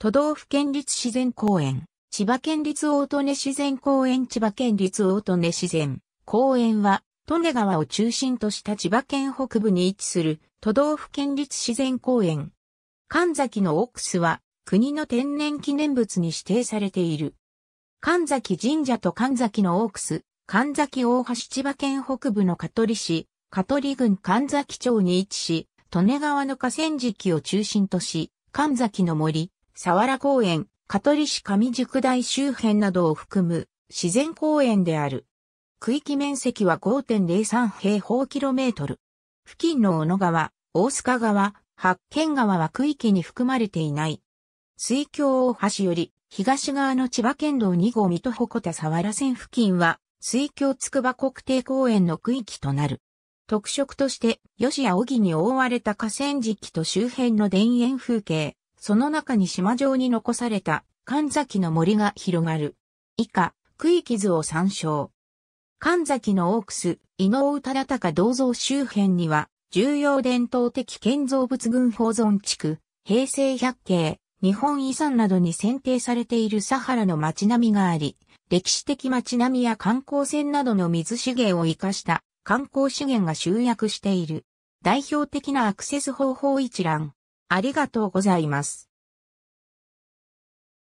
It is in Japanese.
都道府県立自然公園、千葉県立大利根自然公園千葉県立大利根自然公園は、利根川を中心とした千葉県北部に位置する都道府県立自然公園。神崎のオックスは国の天然記念物に指定されている。神崎神社と神崎のオークス、神崎大橋千葉県北部の香取市、香取郡神崎町に位置し、利根川の河川敷を中心とし、神崎の森、沢原公園、香取市上宿台周辺などを含む自然公園である。区域面積は5.03平方キロメートル。付近の小野川、大須賀川、八軒川は区域に含まれていない。水峡大橋より東側の千葉県道2号水戸鉾田沢原線付近は水峡筑波国定公園の区域となる。特色として、吉や木に覆われた河川敷と周辺の田園風景、その中に島状に残された神崎の森が広がる。以下、区域図を参照。神崎のオークス、伊能忠敬銅像周辺には、重要伝統的建造物群保存地区、平成百景、日本遺産などに選定されているサハラの街並みがあり、歴史的街並みや観光船などの水資源を活かした観光資源が集約している。代表的なアクセス方法一覧。ありがとうございます。